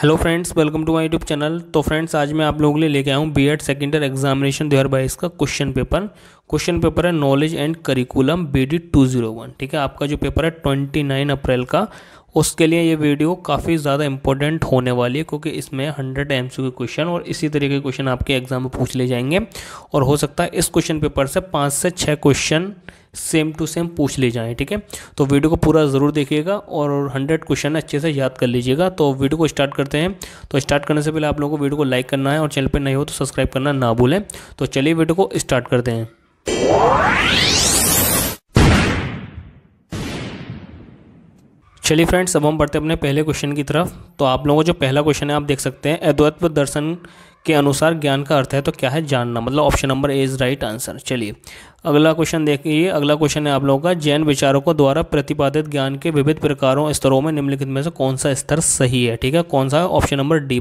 Hello friends welcome to my YouTube channel तो friends आज मैं आप लोगों के लिए लेके आया हूँ B Ed second year examination दो हज़ार बाईस का क्वेश्चन पेपर क्वेश्चन पेपर है knowledge and curriculum B D two zero one ठीक है आपका जो पेपर है ट्वेंटी नाइन अप्रैल का उसके लिए ये वीडियो काफ़ी ज़्यादा इंपॉर्टेंट होने वाली है क्योंकि इसमें हंड्रेड एम के क्वेश्चन और इसी तरीके के क्वेश्चन आपके एग्जाम में पूछ ले जाएंगे और हो सकता है इस क्वेश्चन पेपर से पाँच से छः क्वेश्चन सेम टू सेम पूछ ले जाएँ ठीक है तो वीडियो को पूरा ज़रूर देखिएगा और हंड्रेड क्वेश्चन अच्छे से याद कर लीजिएगा तो वीडियो को स्टार्ट करते हैं तो स्टार्ट करने से पहले आप लोगों को वीडियो को लाइक करना है और चैनल पर नहीं हो तो सब्सक्राइब करना ना भूलें तो चलिए वीडियो को स्टार्ट करते हैं चलिए फ्रेंड्स अब हम बढ़ते अपने पहले क्वेश्चन की तरफ तो आप लोगों को जो पहला क्वेश्चन है आप देख सकते हैं अद्वैत दर्शन के अनुसार ज्ञान का अर्थ है तो क्या है जानना मतलब option number A is right answer चलिए अगला क्वेश्चन देखिए अगला क्वेश्चन है आप लोगों का जैन विचारकों द्वारा प्रतिपादित ज्ञान के विभिन्न प्रकारों स्तरों में निम्नलिखित में से कौन सा स्तर सही है ठीक है कौन सा ऑप्शन नंबर डी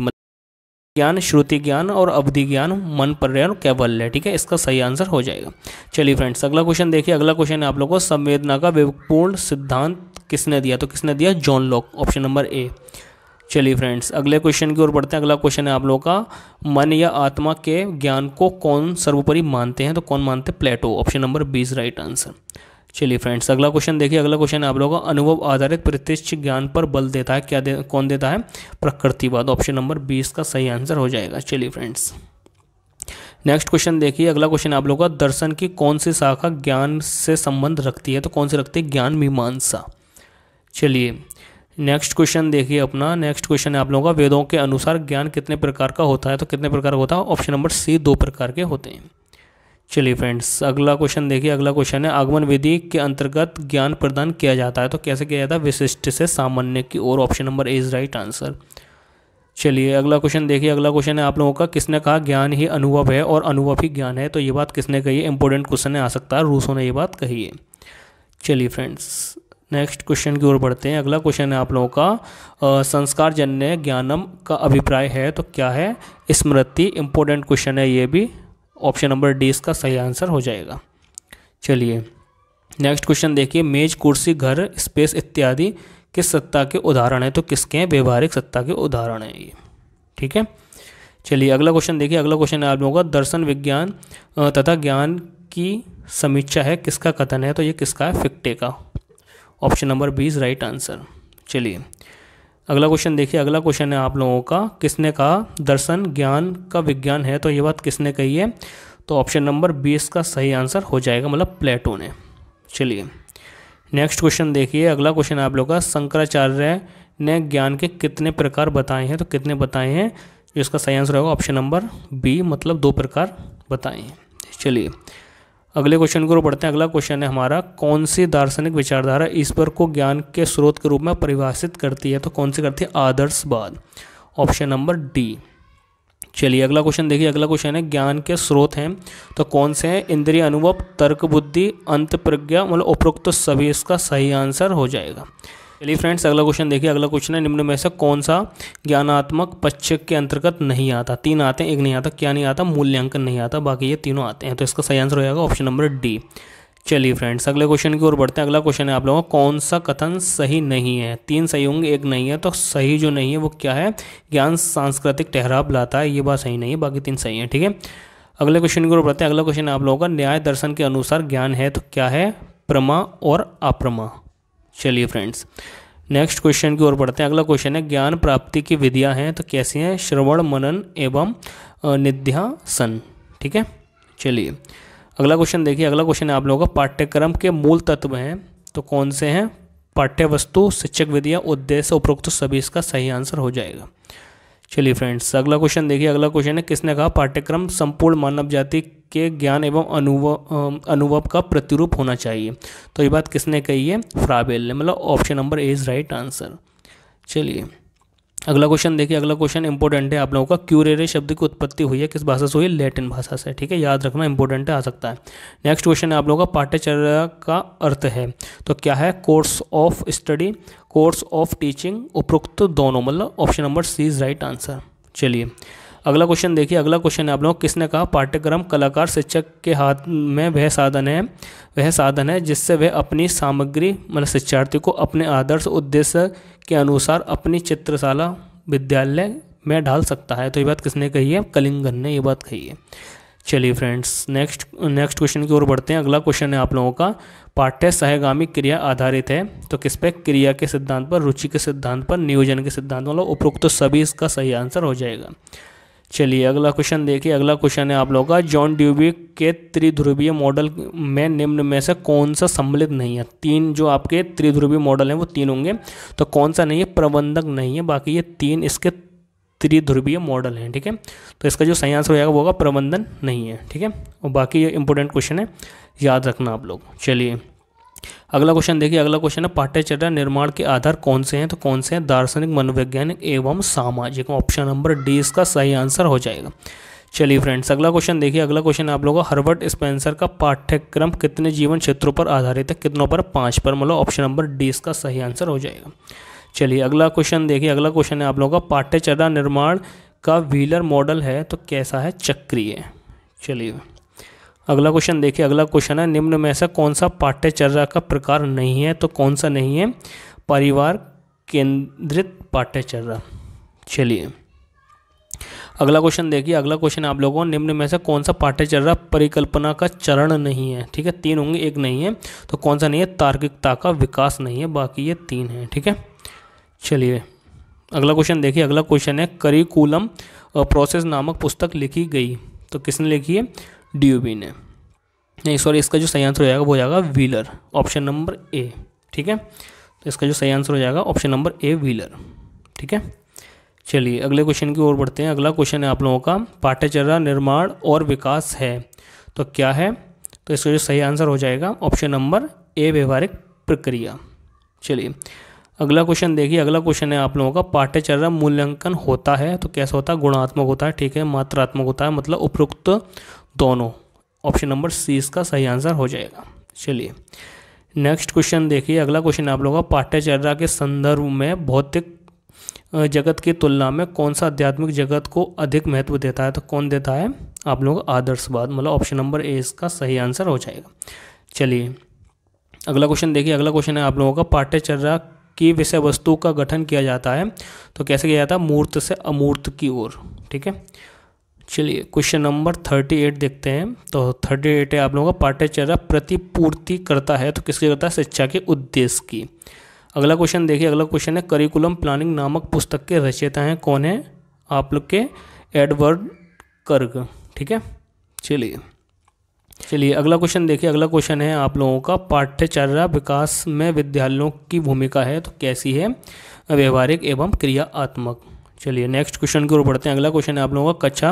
ज्ञान श्रुति ज्ञान और अवधि ज्ञान मन पर्याय कैवल्य ठीक है इसका सही आंसर हो जाएगा चलिए फ्रेंड्स अगला क्वेश्चन देखिए अगला क्वेश्चन है आप लोगों को संवेदना का विपूर्ण सिद्धांत किसने दिया तो किसने दिया John Locke option number A चलिए फ्रेंड्स अगले क्वेश्चन की ओर बढ़ते हैं अगला क्वेश्चन है आप लोगों का मन या आत्मा के ज्ञान को कौन सर्वोपरि मानते हैं तो कौन मानते हैं Plato option number B is right answer चलिए फ्रेंड्स अगला क्वेश्चन देखिए अगला क्वेश्चन आप लोगों का अनुभव आधारित प्रत्यक्ष ज्ञान पर बल देता है क्या दे, कौन देता है प्रकृतिवाद ऑप्शन नंबर बीस का सही आंसर हो जाएगा चलिए फ्रेंड्स नेक्स्ट क्वेश्चन देखिए अगला क्वेश्चन आप लोगों का दर्शन की कौन सी शाखा ज्ञान से संबंध रखती है तो कौन सी रखती है ज्ञान मीमांसा चलिए नेक्स्ट क्वेश्चन देखिए अपना नेक्स्ट क्वेश्चन है आप लोगों का वेदों के अनुसार ज्ञान कितने प्रकार का होता है तो कितने प्रकार का होता है ऑप्शन नंबर सी दो प्रकार के होते हैं चलिए फ्रेंड्स अगला क्वेश्चन देखिए अगला क्वेश्चन है आगमन विधि के अंतर्गत ज्ञान प्रदान किया जाता है तो कैसे किया जाता है विशिष्ट से सामान्य की ओर option number A is right answer चलिए अगला क्वेश्चन देखिए अगला क्वेश्चन है आप लोगों का किसने कहा ज्ञान ही अनुभव है और अनुभव ही ज्ञान है तो ये बात किसने कही है इंपॉर्टेंट क्वेश्चन है आ सकता है रूसों ने ये बात कही है चलिए फ्रेंड्स नेक्स्ट क्वेश्चन की ओर बढ़ते हैं अगला क्वेश्चन है आप लोगों का संस्कार जन्य ज्ञानम का अभिप्राय है तो क्या है स्मृति इंपॉर्टेंट क्वेश्चन है ये भी ऑप्शन नंबर डी इसका सही आंसर हो जाएगा चलिए नेक्स्ट क्वेश्चन देखिए मेज कुर्सी घर स्पेस इत्यादि किस सत्ता के उदाहरण है तो किसके हैं व्यवहारिक सत्ता के उदाहरण है ये ठीक है चलिए अगला क्वेश्चन देखिए अगला क्वेश्चन है आप लोगों का दर्शन विज्ञान तथा ज्ञान की समीक्षा है किसका कथन है तो ये किसका है फिक्टे का option number B is right answer चलिए अगला क्वेश्चन देखिए अगला क्वेश्चन है आप लोगों का किसने कहा दर्शन ज्ञान का विज्ञान है तो ये बात किसने कही है तो ऑप्शन नंबर बी इसका सही आंसर हो जाएगा मतलब प्लेटो ने चलिए नेक्स्ट क्वेश्चन देखिए अगला क्वेश्चन आप लोग का शंकराचार्य ने ज्ञान के कितने प्रकार बताए हैं तो कितने बताए हैं इसका सही आंसर होगा ऑप्शन नंबर बी मतलब दो प्रकार बताए हैं चलिए अगले क्वेश्चन को पढ़ते हैं अगला क्वेश्चन है हमारा कौन सी दार्शनिक विचारधारा ईश्वर को ज्ञान के स्रोत के रूप में परिभाषित करती है तो कौन सी करती है आदर्शवाद ऑप्शन नंबर डी चलिए अगला क्वेश्चन देखिए अगला क्वेश्चन है ज्ञान के स्रोत हैं तो कौन से हैं इंद्रिय अनुभव तर्क बुद्धि अंत प्रज्ञा मतलब उपरोक्त सभी इसका सही आंसर हो जाएगा चलिए फ्रेंड्स अगला क्वेश्चन देखिए अगला क्वेश्चन है निम्न में से कौन सा ज्ञानात्मक पक्ष के अंतर्गत नहीं आता तीन आते हैं एक नहीं आता क्या नहीं आता मूल्यांकन नहीं आता बाकी ये तीनों आते हैं तो इसका सही आंसर हो जाएगा ऑप्शन नंबर डी चलिए फ्रेंड्स अगले क्वेश्चन की ओर बढ़ते हैं अगला क्वेश्चन है आप लोगों का कौन सा कथन सही नहीं है तीन सही होंगे एक नहीं है तो सही जो नहीं है वो क्या है ज्ञान सांस्कृतिक ठहराव लाता है ये बात सही नहीं है बाकी तीन सही है ठीक है अगले क्वेश्चन की ओर बढ़ते हैं अगला क्वेश्चन आप लोगों का न्याय दर्शन के अनुसार ज्ञान है तो क्या है प्रमा और अप्रमा चलिए फ्रेंड्स नेक्स्ट क्वेश्चन की ओर बढ़ते हैं अगला क्वेश्चन है ज्ञान प्राप्ति की विधियां हैं तो कैसी हैं श्रवण मनन एवं निध्यासन ठीक है चलिए अगला क्वेश्चन देखिए अगला क्वेश्चन है आप लोगों का पाठ्यक्रम के मूल तत्व हैं तो कौन से हैं पाठ्य वस्तु शिक्षक विधियाँ उद्देश्य उपरोक्त सभी इसका सही आंसर हो जाएगा चलिए फ्रेंड्स अगला क्वेश्चन देखिए अगला क्वेश्चन है किसने कहा पाठ्यक्रम संपूर्ण मानव जाति के ज्ञान एवं अनुभव अनुभव का प्रतिरूप होना चाहिए तो ये बात किसने कही है फ्राबेल ने मतलब option number A is right answer चलिए अगला क्वेश्चन देखिए अगला क्वेश्चन इंपॉर्टेंट है आप लोगों का क्यूरेरे शब्द की उत्पत्ति हुई है किस भाषा से हुई लैटिन भाषा से ठीक है याद रखना इंपॉर्टेंट आ सकता है नेक्स्ट क्वेश्चन है आप लोगों का पाठ्यचर्या का अर्थ है तो क्या है course of study course of teaching उपरोक्त दोनों मतलब option number C is right answer चलिए अगला क्वेश्चन देखिए अगला क्वेश्चन है आप लोगों किसने कहा पाठ्यक्रम कलाकार शिक्षक के हाथ में वह साधन है वह साधन है जिससे वह अपनी सामग्री मतलब शिक्षार्थी को अपने आदर्श उद्देश्य के अनुसार अपनी चित्रशाला विद्यालय में ढाल सकता है तो ये बात किसने कही है कलिंगन ने ये बात कही है चलिए फ्रेंड्स नेक्स्ट नेक्स्ट क्वेश्चन की ओर बढ़ते हैं अगला क्वेश्चन है आप लोगों का पाठ्य सहगामी क्रिया आधारित है तो किस पे क्रिया के सिद्धांत पर रुचि के सिद्धांत पर नियोजन के सिद्धांत मतलब उपरोक्त सभी इसका सही आंसर हो जाएगा चलिए अगला क्वेश्चन देखिए अगला क्वेश्चन है आप लोगों का जॉन ड्यूबिक के त्रिध्रुवीय मॉडल में निम्न में से कौन सा सम्मिलित नहीं है तीन जो आपके त्रिध्रुवीय मॉडल हैं वो तीन होंगे तो कौन सा नहीं है प्रबंधक नहीं है बाकी ये तीन इसके त्रिध्रुवीय मॉडल हैं ठीक है थीके? तो इसका जो सही आंसर जाएगा वो होगा प्रबंधन नहीं है ठीक है और बाकी ये इंपॉर्टेंट क्वेश्चन है याद रखना आप लोग चलिए अगला क्वेश्चन देखिए अगला क्वेश्चन है पाठ्यचर्या निर्माण के आधार कौन से हैं तो कौन से हैं दार्शनिक मनोवैज्ञानिक एवं सामाजिक ऑप्शन नंबर डी इसका सही आंसर हो जाएगा चलिए फ्रेंड्स अगला क्वेश्चन देखिए अगला क्वेश्चन आप लोगों का हर्बर्ट स्पेंसर का पाठ्यक्रम कितने जीवन क्षेत्रों पर आधारित है कितनों पर पाँच पर मतलब ऑप्शन नंबर डी इसका सही आंसर हो जाएगा चलिए अगला क्वेश्चन देखिए अगला क्वेश्चन है आप लोगों का पाठ्यचर्या निर्माण का व्हीलर मॉडल है तो कैसा है चक्रीय चलिए अगला क्वेश्चन देखिए अगला क्वेश्चन है निम्न में से कौन सा पाठ्यचर्या का प्रकार नहीं है तो कौन सा नहीं है परिवार केंद्रित पाठ्यचर्या चलिए अगला क्वेश्चन देखिए अगला क्वेश्चन आप लोगों निम्न में से कौन सा पाठ्यचर्या परिकल्पना का चरण नहीं है ठीक है तीन होंगे एक नहीं है तो कौन सा नहीं है तार्किकता का विकास नहीं है बाकी ये तीन है ठीक है चलिए अगला क्वेश्चन देखिए अगला क्वेश्चन है करिकुलम प्रोसेस नामक पुस्तक लिखी गई तो किसने लिखी है डी ने नहीं सॉरी इसका जो सही आंसर हो जाएगा वो हो जाएगा व्हीलर ऑप्शन नंबर ए ठीक है तो इसका जो सही आंसर हो जाएगा ऑप्शन नंबर ए व्हीलर ठीक है चलिए अगले क्वेश्चन की ओर बढ़ते हैं अगला क्वेश्चन है आप लोगों का पाठ्यचर्या निर्माण और विकास है तो क्या है तो इसका जो सही आंसर हो जाएगा ऑप्शन नंबर ए व्यवहारिक प्रक्रिया चलिए अगला क्वेश्चन देखिए अगला क्वेश्चन है आप लोगों का पाठ्यचर्या मूल्यांकन होता है तो कैसा होता है गुणात्मक होता है ठीक है मात्रात्मक होता है मतलब उपरोक्त दोनों ऑप्शन नंबर सी इसका सही आंसर हो जाएगा चलिए नेक्स्ट क्वेश्चन देखिए अगला क्वेश्चन आप लोगों का पाठ्यचर्या के संदर्भ में भौतिक जगत की तुलना में कौन सा आध्यात्मिक जगत को अधिक महत्व देता है तो कौन देता है आप लोगों का आदर्शवाद मतलब ऑप्शन नंबर ए इसका सही आंसर हो जाएगा चलिए अगला क्वेश्चन देखिए अगला क्वेश्चन है आप लोगों का पाठ्यचर्या की विषय वस्तु का गठन किया जाता है तो कैसे किया जाता है मूर्त से अमूर्त की ओर ठीक है चलिए क्वेश्चन नंबर थर्टी एट देखते हैं तो थर्टी एट है आप लोगों का पाठ्यचर्या प्रतिपूर्ति करता है तो किसकी करता है शिक्षा के उद्देश्य की अगला क्वेश्चन देखिए अगला क्वेश्चन है करिकुलम प्लानिंग नामक पुस्तक के रचयिता हैं कौन है आप लोग के एडवर्ड कर्ग ठीक है चलिए चलिए अगला क्वेश्चन देखिए अगला क्वेश्चन है आप लोगों का पाठ्यचर्या विकास में विद्यालयों की भूमिका है तो कैसी है व्यवहारिक एवं क्रियात्मक चलिए नेक्स्ट क्वेश्चन की ओर बढ़ते हैं अगला क्वेश्चन है आप लोगों का कक्षा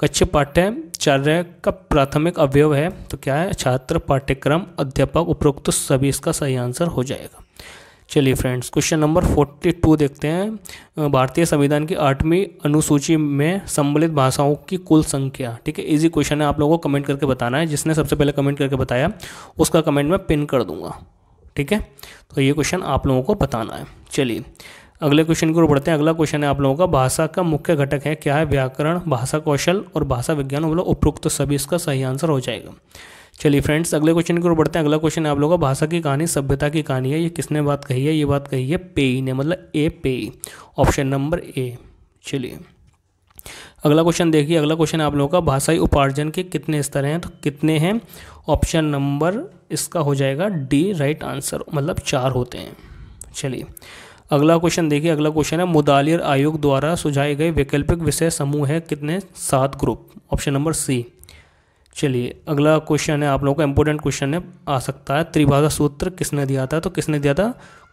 कच्छ पाठ्यचार्य का प्राथमिक अवयव है तो क्या है छात्र पाठ्यक्रम अध्यापक उपरोक्त सभी इसका सही आंसर हो जाएगा चलिए friends question number forty two देखते हैं भारतीय संविधान की आठवीं अनुसूची में सम्मिलित भाषाओं की कुल संख्या ठीक है इजी क्वेश्चन है आप लोगों को कमेंट करके बताना है जिसने सबसे पहले कमेंट करके बताया उसका कमेंट मैं पिन कर दूंगा ठीक है तो ये क्वेश्चन आप लोगों को बताना है चलिए अगले क्वेश्चन की ओर बढ़ते हैं अगला क्वेश्चन है आप लोगों का भाषा का मुख्य घटक है क्या है व्याकरण भाषा कौशल और भाषा विज्ञान मतलब उपयुक्त तो सभी इसका सही आंसर हो जाएगा चलिए फ्रेंड्स अगले क्वेश्चन की ओर बढ़ते हैं अगला क्वेश्चन है आप लोगों का भाषा की कहानी सभ्यता की कहानी है ये किसने बात कही है ये बात कही है पेई ने मतलब ए पेई ऑप्शन नंबर ए चलिए अगला क्वेश्चन देखिए अगला क्वेश्चन है आप लोगों का भाषाई उपार्जन के कितने स्तर हैं तो कितने हैं ऑप्शन नंबर इसका हो जाएगा डी राइट आंसर मतलब चार होते हैं चलिए अगला क्वेश्चन देखिए अगला क्वेश्चन है मुदालियर आयोग द्वारा सुझाए गए वैकल्पिक विषय समूह है कितने सात ग्रुप ऑप्शन नंबर सी चलिए अगला क्वेश्चन है आप लोगों का इंपॉर्टेंट क्वेश्चन है आ सकता है त्रिभाषा सूत्र किसने दिया था तो किसने दिया था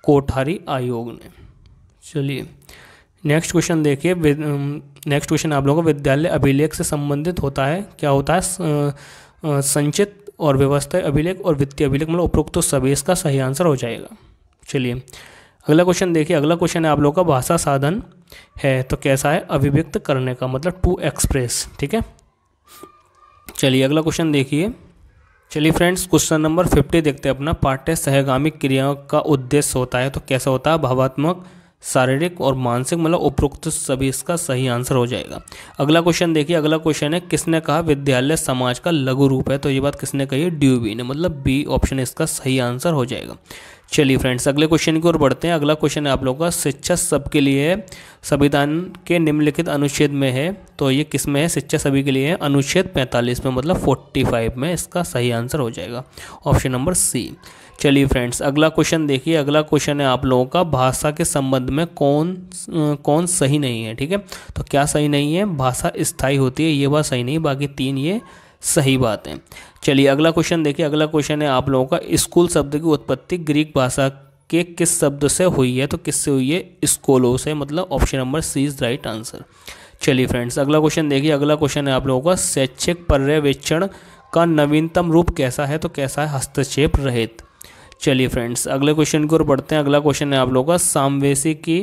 कोठारी आयोग ने चलिए नेक्स्ट क्वेश्चन देखिए नेक्स्ट क्वेश्चन आप लोगों का विद्यालय अभिलेख से संबंधित होता है क्या होता है संचित और व्यवस्था अभिलेख और वित्तीय अभिलेख मतलब उपरोक्त तो सभी इसका सही आंसर हो जाएगा चलिए अगला क्वेश्चन देखिए अगला क्वेश्चन है आप लोग का भाषा साधन है तो कैसा है अभिव्यक्त करने का मतलब टू एक्सप्रेस ठीक है चलिए अगला क्वेश्चन देखिए चलिए फ्रेंड्स क्वेश्चन नंबर फिफ्टी देखते हैं अपना पाठ्य सहगामी क्रियाओं का उद्देश्य होता है तो कैसा होता है भावात्मक शारीरिक और मानसिक मतलब उपरोक्त सभी इसका सही आंसर हो जाएगा अगला क्वेश्चन देखिए अगला क्वेश्चन है किसने कहा विद्यालय समाज का लघु रूप है तो ये बात किसने कही ड्यूबी ने मतलब बी ऑप्शन इसका सही आंसर हो जाएगा चलिए फ्रेंड्स अगले क्वेश्चन की ओर बढ़ते हैं अगला क्वेश्चन है आप लोगों का शिक्षा सबके लिए है संविधान के निम्नलिखित अनुच्छेद में है तो ये किस में है शिक्षा सभी के लिए है अनुच्छेद 45 में मतलब 45 में इसका सही आंसर हो जाएगा ऑप्शन नंबर सी चलिए फ्रेंड्स अगला क्वेश्चन देखिए अगला क्वेश्चन है आप लोगों का भाषा के संबंध में कौन कौन सही नहीं है ठीक है तो क्या सही नहीं है भाषा स्थायी होती है ये बात सही नहीं बाकी तीन ये सही बात है चलिए अगला क्वेश्चन देखिए अगला क्वेश्चन है आप लोगों का स्कूल शब्द की उत्पत्ति ग्रीक भाषा के किस शब्द से हुई है तो किससे हुई है स्कोलो से मतलब option number C is right answer चलिए फ्रेंड्स अगला क्वेश्चन देखिए अगला क्वेश्चन है आप लोगों का शैक्षिक पर्यवेक्षण का नवीनतम रूप कैसा है तो कैसा है हस्तक्षेप रहित चलिए फ्रेंड्स अगले क्वेश्चन की ओर बढ़ते हैं अगला क्वेश्चन है आप लोगों का सामवेशी की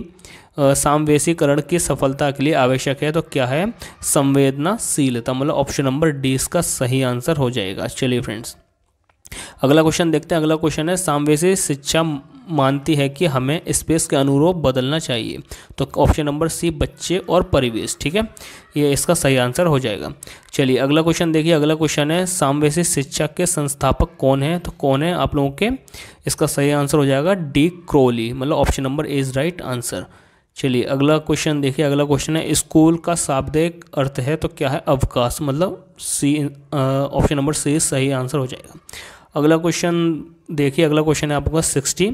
सामवेशीकरण की सफलता के लिए आवश्यक है तो क्या है संवेदनाशीलता मतलब ऑप्शन नंबर डी इसका सही आंसर हो जाएगा चलिए फ्रेंड्स अगला क्वेश्चन देखते हैं अगला क्वेश्चन है सामवेशी शिक्षा मानती है कि हमें स्पेस के अनुरूप बदलना चाहिए तो ऑप्शन नंबर सी बच्चे और परिवेश ठीक है ये इसका सही आंसर हो जाएगा चलिए अगला क्वेश्चन देखिए अगला क्वेश्चन है सामवेशी शिक्षा के संस्थापक कौन है तो कौन है आप लोगों के इसका सही आंसर हो जाएगा डी क्रोली मतलब option number A is right answer चलिए अगला क्वेश्चन देखिए अगला क्वेश्चन है स्कूल का शाब्दिक अर्थ है तो क्या है अवकाश मतलब सी ऑप्शन नंबर सी सही आंसर हो जाएगा अगला क्वेश्चन देखिए अगला क्वेश्चन है आपका सिक्सटी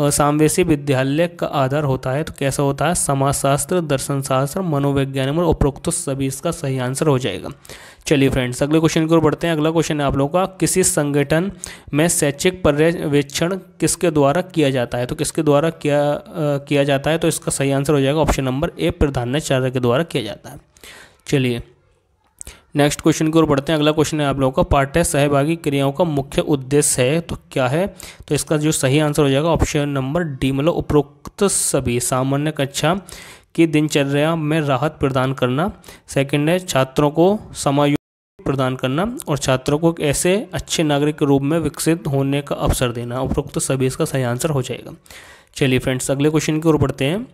सामवेशी विद्यालय का आधार होता है तो कैसा होता है समाजशास्त्र दर्शन शास्त्र मनोवैज्ञानिक और उपरोक्त तो सभी इसका सही आंसर हो जाएगा चलिए फ्रेंड्स अगले क्वेश्चन की ओर बढ़ते हैं अगला क्वेश्चन है आप लोगों का किसी संगठन में शैक्षिक पर्यवेक्षण किसके द्वारा किया जाता है तो किसके द्वारा किया किया जाता है तो इसका सही आंसर हो जाएगा ऑप्शन नंबर ए प्रधानाचार्य के द्वारा किया जाता है चलिए नेक्स्ट क्वेश्चन की ओर बढ़ते हैं अगला क्वेश्चन है आप लोगों का पार्ट है सहभागी क्रियाओं का मुख्य उद्देश्य है तो क्या है तो इसका जो सही आंसर हो जाएगा ऑप्शन नंबर डी मतलब उपरोक्त सभी सामान्य कक्षा की दिनचर्या में राहत प्रदान करना सेकंड है छात्रों को समायो प्रदान करना और छात्रों को एक ऐसे अच्छे नागरिक के रूप में विकसित होने का अवसर देना उपरोक्त सभी इसका सही आंसर हो जाएगा चलिए फ्रेंड्स अगले क्वेश्चन की ओर बढ़ते हैं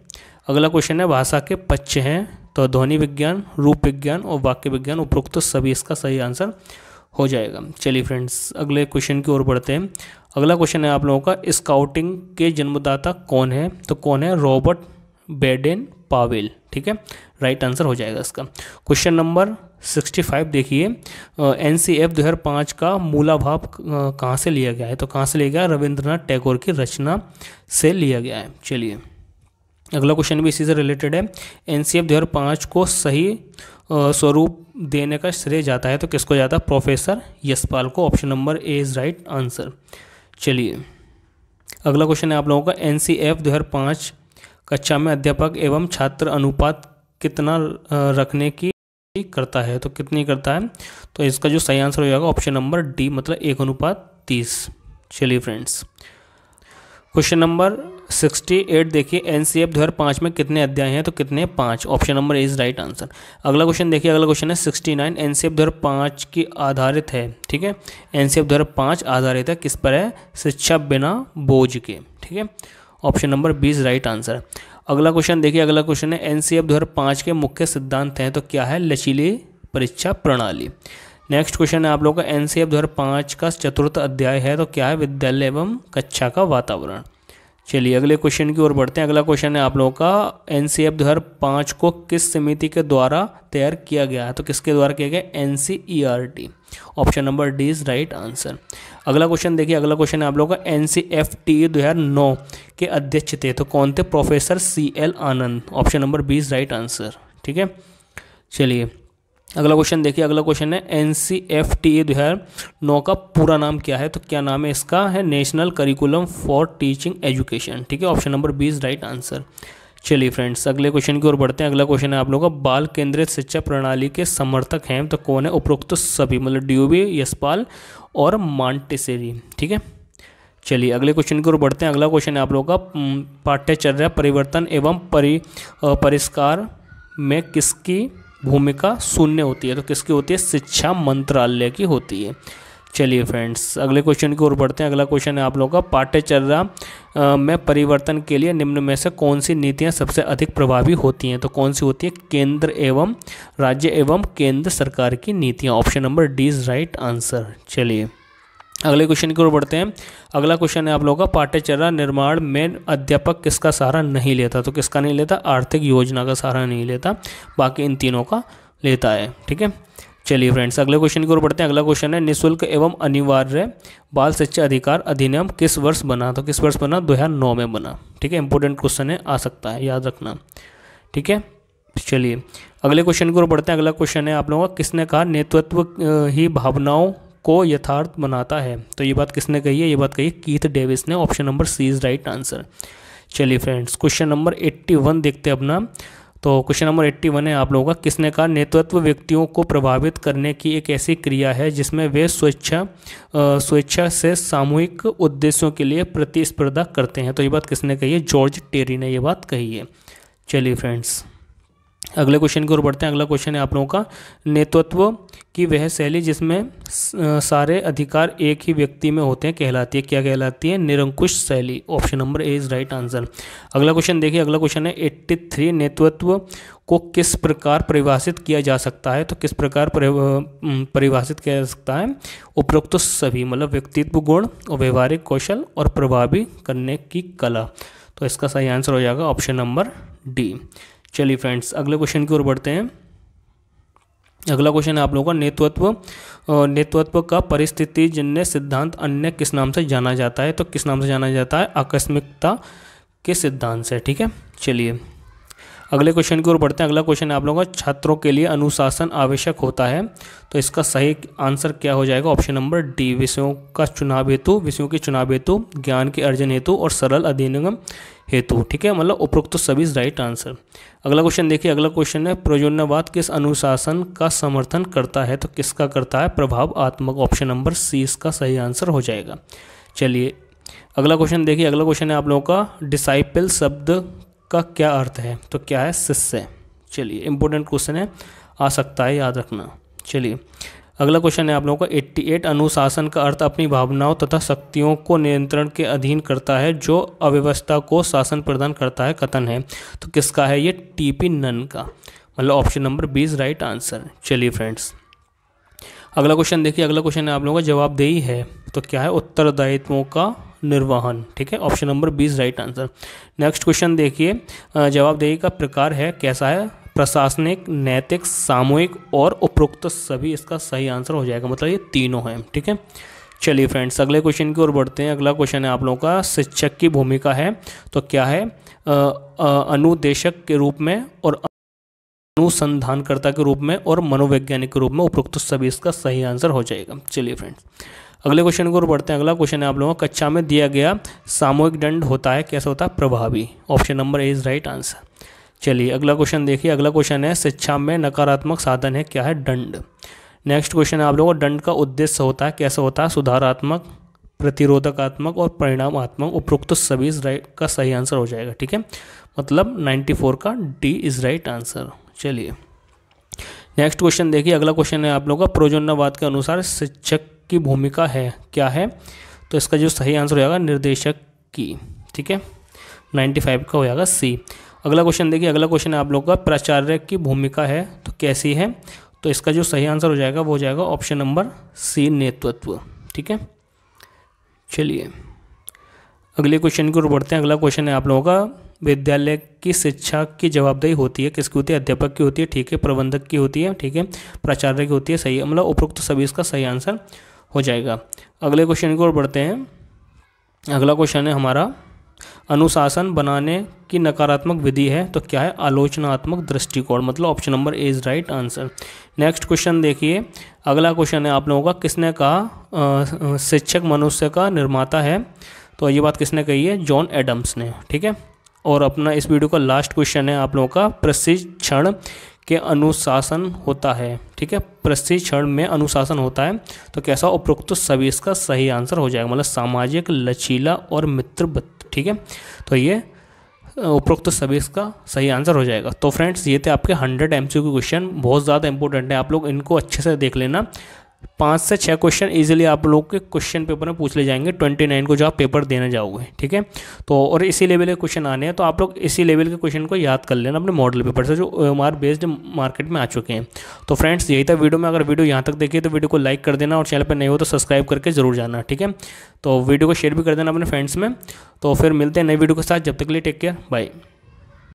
अगला क्वेश्चन है भाषा के पक्ष हैं तो ध्वनि विज्ञान रूप विज्ञान और वाक्य विज्ञान उपरोक्त तो सभी इसका सही आंसर हो जाएगा चलिए फ्रेंड्स अगले क्वेश्चन की ओर बढ़ते हैं अगला क्वेश्चन है आप लोगों का स्काउटिंग के जन्मदाता कौन है तो कौन है रॉबर्ट बेडेन पावेल ठीक है राइट आंसर हो जाएगा इसका क्वेश्चन नंबर 65 देखिए एन सी एफ दो का मूलाभाव कहाँ से लिया गया है तो कहाँ से लिया गया रविंद्रनाथ टैगोर की रचना से लिया गया है चलिए अगला क्वेश्चन भी इसी से रिलेटेड है एन सी एफ दो हज़ार पाँच को सही स्वरूप देने का श्रेय जाता है तो किसको जाता है प्रोफेसर यशपाल को option number A is right answer चलिए अगला क्वेश्चन है आप लोगों का एन सी एफ दो हज़ार पाँच कक्षा में अध्यापक एवं छात्र अनुपात कितना रखने की करता है तो कितनी करता है तो इसका जो सही आंसर हो जाएगा ऑप्शन नंबर डी मतलब एक अनुपात तीस चलिए friends question number sixty eight देखिए एन सी एफ दो हज़ार पाँच में कितने अध्याय हैं तो कितने पाँच option number is right answer अगला क्वेश्चन देखिए अगला क्वेश्चन है sixty nine N C F दो हज़ार पाँच की आधारित है ठीक है एन सी एफ दो हज़ार पाँच आधारित है किस पर है शिक्षा बिना बोझ के ठीक है option number is right answer अगला क्वेश्चन देखिए अगला क्वेश्चन है एन सी एफ दो हज़ार पाँच के मुख्य सिद्धांत हैं तो क्या है लचीली परीक्षा प्रणाली नेक्स्ट क्वेश्चन है आप लोगों का एन सी एफ दो हज़ार पाँच का चतुर्थ अध्याय है तो क्या है विद्यालय एवं कक्षा का वातावरण चलिए अगले क्वेश्चन की ओर बढ़ते हैं अगला क्वेश्चन है आप लोगों का एन सी एफ दो हज़ार पाँच को किस समिति के द्वारा तैयार किया गया है तो किसके द्वारा किया गया N C E R T option number D is right answer अगला क्वेश्चन देखिए अगला क्वेश्चन है आप लोगों का एन सी एफ टी दो हज़ार नौ के अध्यक्ष थे तो कौन थे professor C L Anand option number B is right answer ठीक है चलिए अगला क्वेश्चन देखिए अगला क्वेश्चन है N C F T E दो हज़ार नौ का पूरा नाम क्या है तो क्या नाम है इसका है national curriculum for teaching education ठीक है option number B is right answer चलिए फ्रेंड्स अगले क्वेश्चन की ओर बढ़ते हैं अगला क्वेश्चन है आप लोगों का बाल केंद्रित शिक्षा प्रणाली के समर्थक हैं तो कौन है उपरोक्त तो सभी मतलब डीओबी यशपाल और मांटेसेरी ठीक है चलिए अगले क्वेश्चन की ओर बढ़ते हैं अगला क्वेश्चन है आप लोगों का पाठ्यचर्या परिवर्तन एवं परि परिष्कार में किसकी भूमिका शून्य होती है तो किसकी होती है शिक्षा मंत्रालय की होती है चलिए फ्रेंड्स अगले क्वेश्चन की ओर बढ़ते हैं अगला क्वेश्चन है आप लोगों का पाठ्यचर्या में परिवर्तन के लिए निम्न में से कौन सी नीतियां सबसे अधिक प्रभावी होती हैं तो कौन सी होती है केंद्र एवं राज्य एवं केंद्र सरकार की नीतियां option number D is right answer चलिए अगले क्वेश्चन की ओर बढ़ते हैं अगला क्वेश्चन है आप लोगों का पाठ्यचर्या निर्माण में अध्यापक किसका सहारा नहीं लेता तो किसका नहीं लेता आर्थिक योजना का सहारा नहीं लेता बाकी इन तीनों का लेता है ठीक है चलिए फ्रेंड्स अगले क्वेश्चन की ओर बढ़ते हैं अगला क्वेश्चन है निःशुल्क एवं अनिवार्य बाल शिक्षा अधिकार अधिनियम किस वर्ष बना तो किस वर्ष बना नौ में बना ठीक है इंपॉर्टेंट क्वेश्चन है आ सकता है याद रखना ठीक है चलिए अगले क्वेश्चन की ओर बढ़ते हैं अगला क्वेश्चन है आप लोगों का किसने कहा नेतृत्व ही भावनाओं को यथार्थ बनाता है तो ये बात किसने कही है ये बात कही कीथ डेविस ने option number C is right answer चलिए friends question number eighty one देखते हैं अपना तो क्वेश्चन नंबर एट्टी वन है आप लोगों का किसने कहा नेतृत्व व्यक्तियों को प्रभावित करने की एक ऐसी क्रिया है जिसमें वे स्वेच्छा स्वेच्छा से सामूहिक उद्देश्यों के लिए प्रतिस्पर्धा करते हैं तो ये बात किसने कही है जॉर्ज टेरी ने ये बात कही है चलिए फ्रेंड्स अगले क्वेश्चन की ओर बढ़ते हैं अगला क्वेश्चन है आप लोगों का नेतृत्व की वह शैली जिसमें सारे अधिकार एक ही व्यक्ति में होते हैं कहलाती है क्या कहलाती है निरंकुश शैली option number A is right answer अगला क्वेश्चन देखिए अगला क्वेश्चन है एट्टी थ्री नेतृत्व को किस प्रकार परिभाषित किया जा सकता है तो किस प्रकार परिभाषित किया जा सकता है उपरोक्त तो सभी मतलब व्यक्तित्व गुण और व्यवहारिक कौशल और प्रभावी करने की कला तो इसका सही आंसर हो जाएगा ऑप्शन नंबर डी चलिए फ्रेंड्स अगले क्वेश्चन की ओर बढ़ते हैं अगला क्वेश्चन है आप लोगों का नेतृत्व नेतृत्व का परिस्थिति जन्य सिद्धांत अन्य किस नाम से जाना जाता है तो किस नाम से जाना जाता है आकस्मिकता के सिद्धांत से ठीक है चलिए अगले क्वेश्चन की ओर बढ़ते हैं अगला क्वेश्चन आप लोगों का छात्रों के लिए अनुशासन आवश्यक होता है तो इसका सही आंसर क्या हो जाएगा ऑप्शन नंबर डी विषयों का चुनाव हेतु विषयों के चुनाव हेतु ज्ञान के अर्जन हेतु और सरल अधिनियम हेतु ठीक है मतलब उपरोक्त तो सभी राइट आंसर अगला क्वेश्चन देखिए अगला क्वेश्चन है प्रयोजनवाद किस अनुशासन का समर्थन करता है तो किसका करता है प्रभाव आत्मक ऑप्शन नंबर सी इसका सही आंसर हो जाएगा चलिए अगला क्वेश्चन देखिए अगला क्वेश्चन है आप लोगों का डिसाइपल शब्द का क्या अर्थ है तो क्या है शिष्य चलिए इंपॉर्टेंट क्वेश्चन है आ सकता है याद रखना चलिए अगला क्वेश्चन है आप लोगों का 88 अनुशासन का अर्थ अपनी भावनाओं तथा शक्तियों को नियंत्रण के अधीन करता है जो अव्यवस्था को शासन प्रदान करता है कथन है तो किसका है ये टीपी नन का मतलब option number B is right answer चलिए फ्रेंड्स अगला क्वेश्चन देखिए अगला क्वेश्चन है आप लोगों का जवाबदेही है तो क्या है उत्तरदायित्वों का निर्वहन ठीक है option number B is right answer next question देखिए जवाबदेही का प्रकार है कैसा है प्रशासनिक नैतिक सामूहिक और उपरोक्त सभी इसका सही आंसर हो जाएगा मतलब ये तीनों हैं ठीक है चलिए फ्रेंड्स अगले क्वेश्चन की ओर बढ़ते हैं अगला क्वेश्चन है आप लोगों का शिक्षक की भूमिका है तो क्या है अनुदेशक के रूप में और अनुसंधानकर्ता के रूप में और मनोवैज्ञानिक के रूप में उपरोक्त सभी इसका सही आंसर हो जाएगा चलिए फ्रेंड्स अगले क्वेश्चन को बढ़ते हैं अगला क्वेश्चन है आप लोगों का कक्षा में दिया गया सामूहिक दंड होता है कैसे होता है प्रभावी option number A is right answer चलिए अगला क्वेश्चन देखिए अगला क्वेश्चन है शिक्षा में नकारात्मक साधन है क्या है दंड नेक्स्ट क्वेश्चन है आप लोगों को दंड का उद्देश्य होता है कैसे होता है सुधारात्मक प्रतिरोधकात्मक और परिणामात्मक उपरोक्त सभी राइट का सही आंसर हो जाएगा ठीक है मतलब फोर का डी इज राइट आंसर चलिए नेक्स्ट क्वेश्चन देखिए अगला क्वेश्चन है आप लोगों का प्रोजन्नवाद के अनुसार शिक्षक की भूमिका है क्या है तो इसका जो सही आंसर हो जाएगा निर्देशक की ठीक है 95 का हो जाएगा सी अगला क्वेश्चन देखिए अगला क्वेश्चन है आप लोग का प्राचार्य की भूमिका है तो कैसी है तो इसका जो सही आंसर हो जाएगा वो हो जाएगा ऑप्शन नंबर सी नेतृत्व ठीक है चलिए अगले क्वेश्चन की ओर बढ़ते हैं अगला क्वेश्चन है आप लोगों का विद्यालय की शिक्षा की जवाबदेही होती है किसकी होती है अध्यापक की होती है ठीक है प्रबंधक की होती है ठीक है प्राचार्य की होती है सही है मतलब उपरोक्त सभी इसका सही आंसर हो जाएगा अगले क्वेश्चन की ओर बढ़ते हैं अगला क्वेश्चन है हमारा अनुशासन बनाने की नकारात्मक विधि है तो क्या है आलोचनात्मक दृष्टिकोण मतलब option number A is right answer next question देखिए अगला क्वेश्चन है आप लोगों का किसने कहा शिक्षक मनुष्य का निर्माता है तो ये बात किसने कही है जॉन एडम्स ने ठीक है और अपना इस वीडियो का लास्ट क्वेश्चन है आप लोगों का प्रशिक्षण के अनुशासन होता है ठीक है प्रशिक्षण में अनुशासन होता है तो कैसा उपरोक्त सभी इसका सही आंसर हो जाएगा मतलब सामाजिक लचीला और मित्रवत ठीक है तो ये उपरोक्त सभी इसका सही आंसर हो जाएगा तो फ्रेंड्स ये थे आपके हंड्रेड एम क्वेश्चन बहुत ज़्यादा इंपॉर्टेंट है आप लोग इनको अच्छे से देख लेना पाँच से छः क्वेश्चन इजीली आप लोग के क्वेश्चन पेपर में पूछ ले जाएंगे ट्वेंटी नाइन को जो आप पेपर देने जाओगे ठीक है तो और इसी लेवल के क्वेश्चन आने हैं तो आप लोग इसी लेवल के क्वेश्चन को याद कर लेना अपने मॉडल पेपर से जो एम बेस्ड मार्केट में आ चुके हैं तो फ्रेंड्स यही था वीडियो में अगर वीडियो यहाँ तक देखिए तो वीडियो को लाइक कर देना और चैनल पर नहीं हो तो सब्सक्राइब करके जरूर जाना ठीक है तो वीडियो को शेयर भी कर देना अपने फ्रेंड्स में तो फिर मिलते हैं नई वीडियो के साथ जब तक के लिए टेक केयर बाय